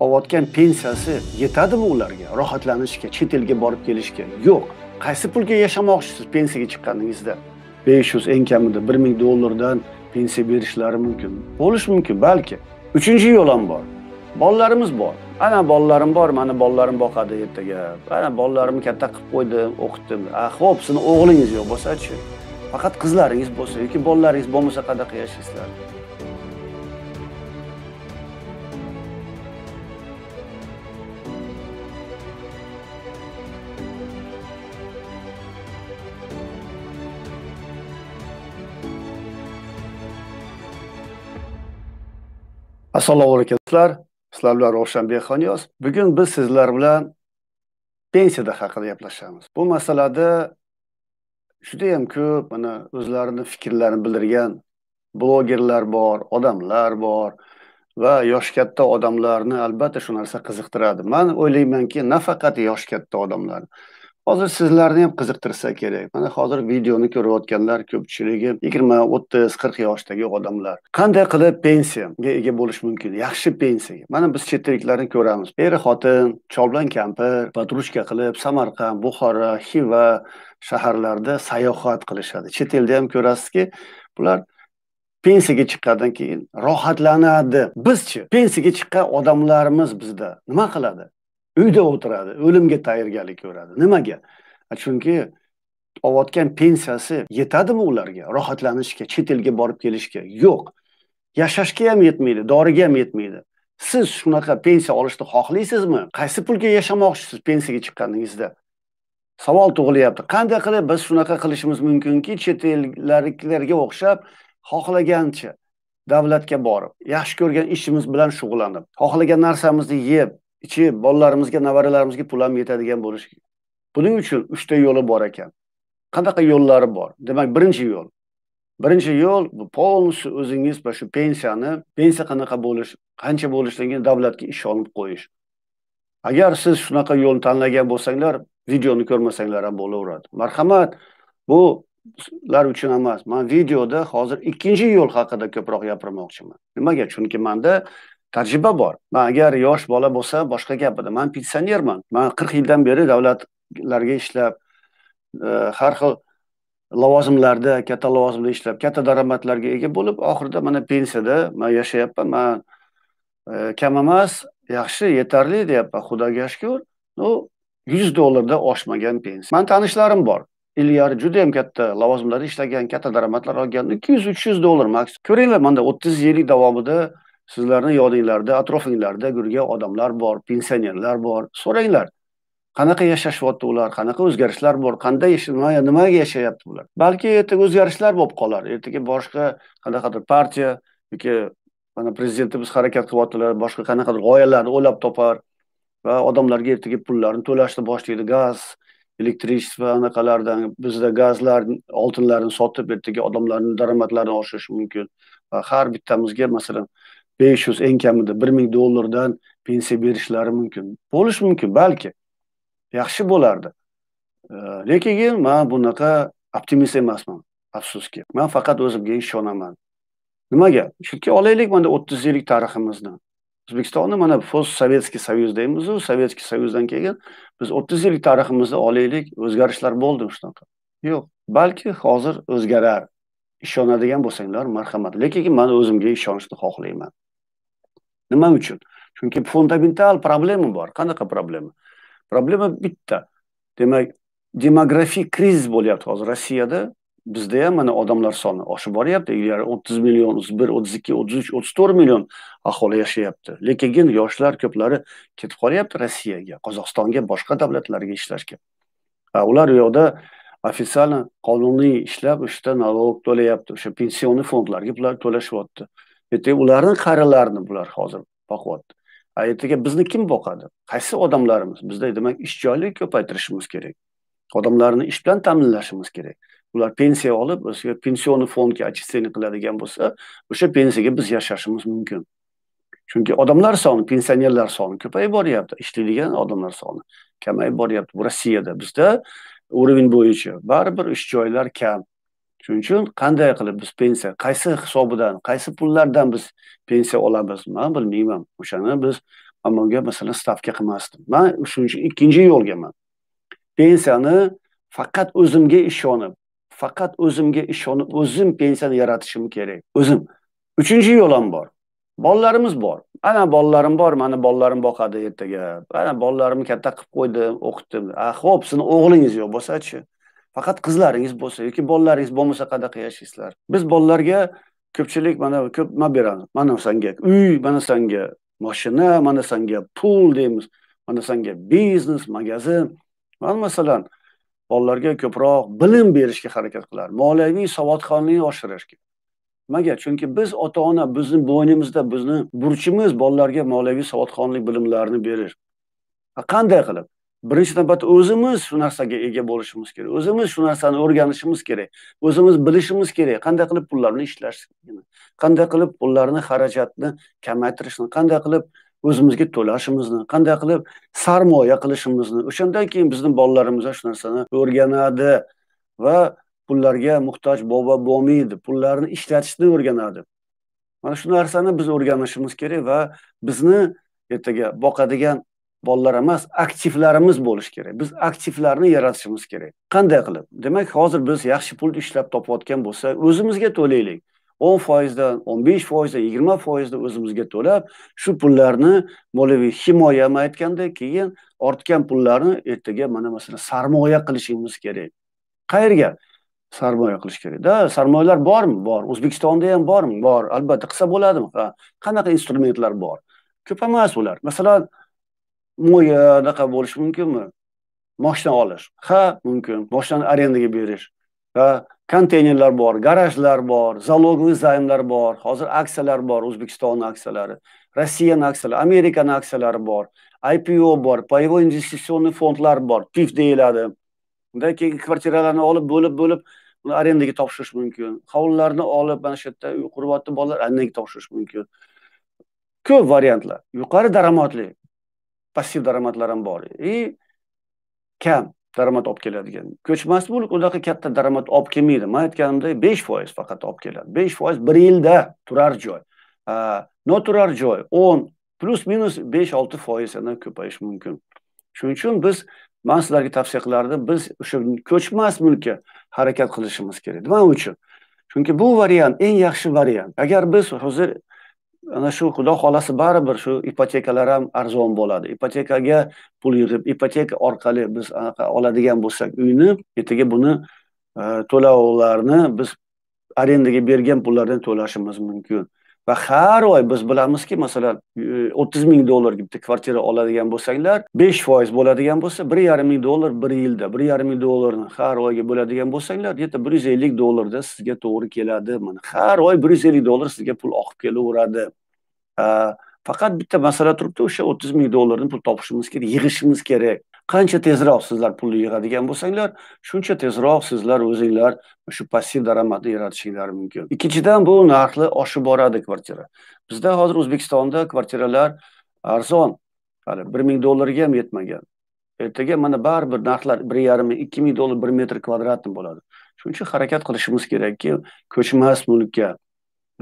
olayotgan pensiyasi yetadimi ularga rohatlanishga chet elga borib kelishga yo'q qaysi pulga yashamoqchisiz pensiyaga chiqqaningizda besh yuz eng kamida bir ming dollardan pensiya berishlari mumkin bo'lishi mumkin balki uchinchi yo'l ham bor bolalarimiz bor ana bolalarim bor mani bolalarim boqadi ertaga ana bolalarimni katta qilib qo'ydim o'qitdim a ah, ho'p sizni o'g'lingiz yo'q bo'lsachi faqat qizlaringiz bo'lsa yoki bolalaringiz bo'lmasa qanaqa yashaysizlar assalomu alaykum do'stlar sizlar bilan ravshanbek xonyos bugun biz sizlar bilan pensiyada haqida gaplashamiz bu masalada judayam ko'p mana o'zlarini fikrlarini bildirgan blogerlar bor odamlar bor va yosh katta odamlarni albatta shu narsa qiziqtiradi man o'ylaymanki nafaqat yosh katta odamlarni Hozir sizlarni ham qiziqtirsa kerak. Mana hozir videoni ko'rayotganlar ko'pchiligi 20, 30, 40 yoshdagi odamlar. Qanday qilib pensiyaga ega bo'lish mumkin? Yaxshi pensiyaga. Mana biz chet elliklarni ko'ramiz. Er-xotin, chol bilan kampir, patrushka qilib Samarqand, Buxoro, Xiva shaharlarida sayohat qilishadi. Chet elda ham ko'rasizki, bular pensiyaga chiqqandan keyin rohatlanadi. Bizchi pensiyaga chiqqan odamlarimiz bizda nima qiladi? uyda o'tiradi o'limga tayyorgarlik ko'radi nimaga chunki olayotgan pensiyasi yetadimi ularga rohatlanishga chet elga borib kelishga yo'q yashashga ham yetmaydi doriga ham yetmaydi siz shunaqa pensiya olishni xohlaysizmi qaysi pulga yashamoqchisiz pensiyaga chiqqaningizda savol tug'ilyapti qanday qilib biz shunaqa qilishimiz mumkinki chet elliklarga o'xshab xohlagancha davlatga borib yaxshi ko'rgan ishimiz bilan shug'ullanib xohlagan narsamizni yeb ichi bolalarimizga nevaralarimizga pul ham yetadigan bo'lishi kerak buning uchun uchta yo'li bor ekan qanaqa yo'llari bor demak birinchi yo'l birinchi yo'l bu полностью o'zingiz mana shu pensiyani pensiya qanaqa bo'lish qancha bo'lishligini davlatga ishonib qo'yish agar siz shunaqa yo'lni tanlagan bo'lsanglar videoni ko'rmasanglar ham bo'laveradi marhamat bu sizlar uchun emas man videoda hozir ikkinchi yo'l haqida ko'proq gapirmoqchiman nimaga chunki manda tajriba bor man agar yosh bola bo'lsa boshqa gap edi man pensionerman man qirq yildan beri davlatlarga ishlab e, har xil lavozimlarda katta lavozimda ishlab katta daromadlarga ega bo'lib oxirida mana pensiyada man yashayapman man e, kam emas yaxshi yetarli deyapman xudoga shukur ну yuz dollardan oshmagan pensiya mani tanishlarim bor ilgari judayam katta lavozimlarda ishlagan katta daromadlar olgan ikki yuz uch yuz dollar maksimum ko'ringlar manda o'ttiz yillik davomida sizlarni yodinglarda atrofinglarda yurgan odamlar bor pensionerlar bor so'ranglar qanaqa yashashyapti ular qanaqa o'zgarishlar bor qanday nimaga yashayapti ular balki ertaga o'zgarishlar bo'lib qolar ertaga boshqa qanaqadir partiya yoki mana prezidentimiz harakat qilyaptilar boshqa qanaqadir g'oyalarni o'ylab topar va odamlarga ertaga pullarni to'lashni boshlaydi gaz elektrichestva anaqalardan bizda gazlar oltinlarni sotib ertaga odamlarni daromadlarini oshirishi mumkin va har bittamizga masalan besh yuz eng kamida bir ming dollardan pensiya berishlari mumkin bo'lishi mumkin balki yaxshi bo'lardi lekin man bunaqa optimist emasman afsuski man faqat o'zimga ishonaman nimaga chunki olaylik mana o'ttiz yillik tariximizni o'zbekistonni mana post sovetskiy soyuz deymizu sovetskiy soyuzdan keyin biz o'ttiz yillik tariximizda olaylik o'zgarishlar bo'ldi shunaqa yo'q balki hozir o'zgarar ishonadigan bo'lsanglar marhamat lekin man o'zimga ishonishni xohlayman nima uchun chunki fundamental problema bor qanaqa problema problema bitta demak demografik krizis bo'lyapti hozir rossiyada bizda ham mana odamlar soni oshib boryapti ilgari o'ttiz million o'ttiz bir o'ttiz ikki o'ttiz uch o'ttiz to'rt million aholi yashayapti lekin yoshlar ko'plari ketib qolyapti rossiyaga qozog'istonga boshqa davlatlarga ishlashga ular u yoqda официально qonuniy ishlab o'sha yerda налог to'layapti o'sha pensionniy fondlarga bular to'lashyapti ertaga ularni qarilarini bular hozir boqyapti ertaga bizni kim boqadi qaysi odamlarimiz bizda demak ish joyini ko'paytirishimiz kerak odamlarni ish bilan ta'minlashimiz kerak ular pensiya olib o'ziga pensionniy fondga отчисление qiladigan bo'lsa o'sha pensiyaga biz yashashimiz mumkin chunki odamlar soni pensionerlar soni ko'payib boryapti ishlaydigan odamlar soni kamayib boryapti bu rossiyada bizda уровень bo'yicha baribir ish joylari kam shuning uchun qanday qilib biz pensiya qaysi hisobidan qaysi pullardan biz pensiya olamiz man bilmayman o'shani biz ammoga bunga masalan stavka qilmasdim man shuning uchun ikkinchi yo'lgaman pensiyani faqat o'zimga ishonib faqat o'zimga ishonib o'zim pensiyani yaratishim kerak o'zim uchinchi yo'l ham bor bolalarimiz bor ana bolalarim bor mani bolalarim boqadi ertaga ana bolalarimni katta qilib qo'ydim o'qitdim a ah, ho'p sizni o'g'lingiz yo'q bo'lsachi faqat qizlaringiz bo'lsa yoki bolalaringiz bo'lmasa qanaqa yashaysizlar biz bolalarga ko'pchilik mana ko'p nima beramiz mana sanga uy mana sanga mashina mana sanga pul deymiz mana sanga biznes magazin mana masalan bolalarga ko'proq bilim berishga harakat qilar moliyaviy savodxonlikni oshirishga nimaga chunki biz ota ona bizni bo'ynimizda bizni burchimiz bolalarga moliyaviy savodxonlik bilimlarini berish qanday qilib birinchi navbatda o'zimiz shu narsaga ega bo'lishimiz kerak o'zimiz shu narsani o'rganishimiz kerak o'zimiz bilishimiz kerak qanday qilib pullarni ishlashni qanday qilib pullarni xarajatni kamaytirishni qanday qilib o'zimizga to'lashimizni qanday qilib sarmoya qilishimizni o'shandan keyin bizni bolalarimiz shu narsani o'rganadi va pullarga muhtoj bobo bo'lmaydi pullarni ishlatishni o'rganadi mana shu narsani biz o'rganishimiz kerak va bizni ertaga boqadigan bolalar emas aktivlarimiz bo'lishi kerak biz aktivlarni yaratishimiz kerak qanday qilib demak hozir biz yaxshi pul ishlab topayotgan bo'lsak o'zimizga to'laylik o'n foizdan o'n besh foizdan yigirma foizdan o'zimizga to'lab shu pullarni moliyaviy himoya ham keyin ortgan pullarni ertaga mana masalan sarmoya qilishimiz kerak qayerga sarmoya qilish kerakda sarmoyalar bormi bor o'zbekistonda ham bormi bor albatta qilsa bo'ladimi ha qanaqa instrumentlar bor ko'p emas ular masalan mo'ya anaqa bo'lishi mumkinmi moshina olish ha mumkin moshinani arendaga berish va konteynerlar bor garajlar bor залоговый zaymlar bor hozir aksiyalar bor o'zbekistonni aksiyalari rossiyani aksiyalari amerikani aksiyalari bor ipo bor payvoy investitsion fondlar bor pif deyiladi undan keyin kvartiralarni olib bo'lib bo'lib uni arendaga topshirish mumkin hovlilarni olib mana shu yerda qurbatni bolalar arendaga topshirish mumkin ko'p variantlar yuqori daromadli passiv daromadlar ham bor и e, kam daromad olib keladigan ko'chmas mulk unaqa katta daromad olib kelmaydi man aytganimdek besh foiz faqat olib keladi besh foiz bir yilda turar joy noturar joy o'n plyus minus besh olti foiz yana ko'payishi mumkin shuning uchun biz man sizlarga tavsiya qilardim biz o'sha ko'chmas mulkka harakat qilishimiz kerak nima uchun chunki bu variant eng yaxshi variant agar biz hozir ana shu xudo xohlasa baribir shu ipotekalar ham arzon bo'ladi ipotekaga pul yig'ib ipoteka orqali biz anaqa oladigan bo'lsak uyni ertaga buni e, to'lovlarni biz arendaga bergan pullardan to'lashimiz mumkin va har oy biz bilamizki masalan e, o'ttiz ming dollarga bitta kvartira oladigan bo'lsanglar besh foiz bo'ladigan bo'lsa bir yarim ming dollar bir yilda bir yarim ming dollarni har oyga bo'ladigan bo'lsanglar где bir yuz ellik dollarda sizga to'g'ri keladi mana har oy bir yuz ellik dollar sizga pul oqib kelaveradi faqat bitta masala turibdi o'sha o'ttiz ming dollarni pul topishimiz kerak yig'ishimiz kerak qancha tezroq sizlar pulni yig'adigan bo'lsanglar shuncha tezroq sizlar o'zinglar shu passiv daromadni yaratishinglar mumkin ikkinchidan bu narxlar oshib boradi kvartira bizda hozir o'zbekistonda kvartiralar arzon hali bir ming dollarga ham yetmagan ertaga mana baribir narxlar bir yarim ming ikki ming dollar bir metr kvadratni bo'ladi shuning uchun harakat qilishimiz kerakki ko'chmas mulkka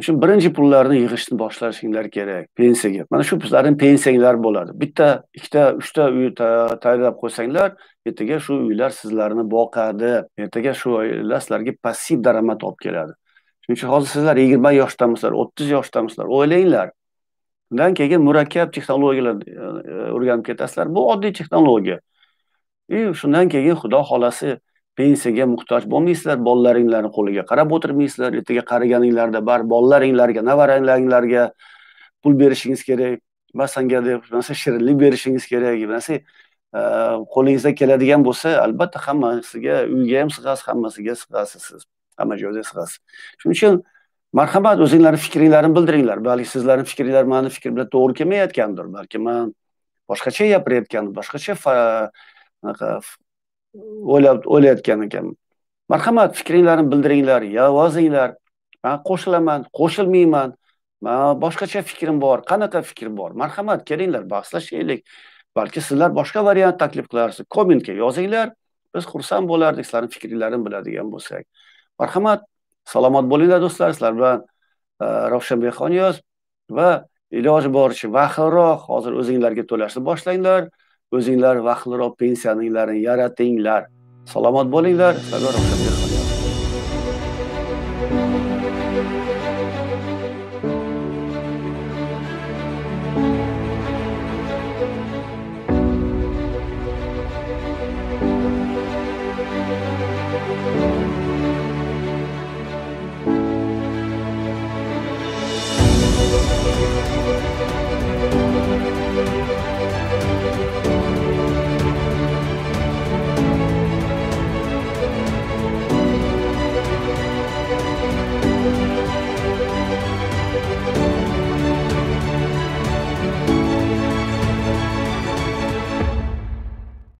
uchun birinchi pullarni yig'ishni boshlashinglar kerak pensiyaga mana shu sizlarni pensiyanglar bo'ladi bitta ikkita uchta uy tayyorlab qo'ysanglar ertaga shu uylar sizlarni boqadi ertaga shu uylar sizlarga passiv daromad olib keladi shuning uchun hozir sizlar yigirma yoshdamisizlar o'ttiz yoshdamisizlar o'ylanglar undan keyin murakkab texnologiyalarni o'rganib e, ketasizlar bu oddiy texnologiya и shundan keyin xudo xohlasa pensiyaga muhtoj bo'lmaysizlar bolalaringlarni qo'liga qarab o'tirmaysizlar ertaga qariganinglarda baribir bolalaringlarga nevaranglaringlarga pul berishingiz kerak va sanga deb narsa shirinlik berishingiz kerak narsa e, qo'lingizda keladigan bo'lsa albatta hammasiga uyga ham sig'asiz hammasiga sig'asiz siz hamma joyda sig'asiz shuning uchun marhamat o'zinglarni fikringlarni bildiringlar balki sizlarni fikringlar mani fikrim bilan to'g'ri kelmayotgandir balki man boshqacha gapirayotgandir boshqacha anaqa o'ylab o'ylayotgan ekanman marhamat fikringlarni bildiringlar yozinglar man qo'shilaman qo'shilmayman boshqacha fikrim bor qanaqa fikr bor marhamat kelinglar bahslashaylik balki sizlar boshqa variant taklif qilarsiz kommentga yozinglar biz xursand bo'lardik sizlarni fikringlarini biladigan bo'lsak marhamat salomat bo'linglar do'stlar sizlar bilan e, ravshan behoniyaz va iloji boricha vahilroq hozir o'zinglarga to'lashni boshlanglar o'zinglar vaqtliroq pensiyaninglarni yaratinglar salomat bo'linglar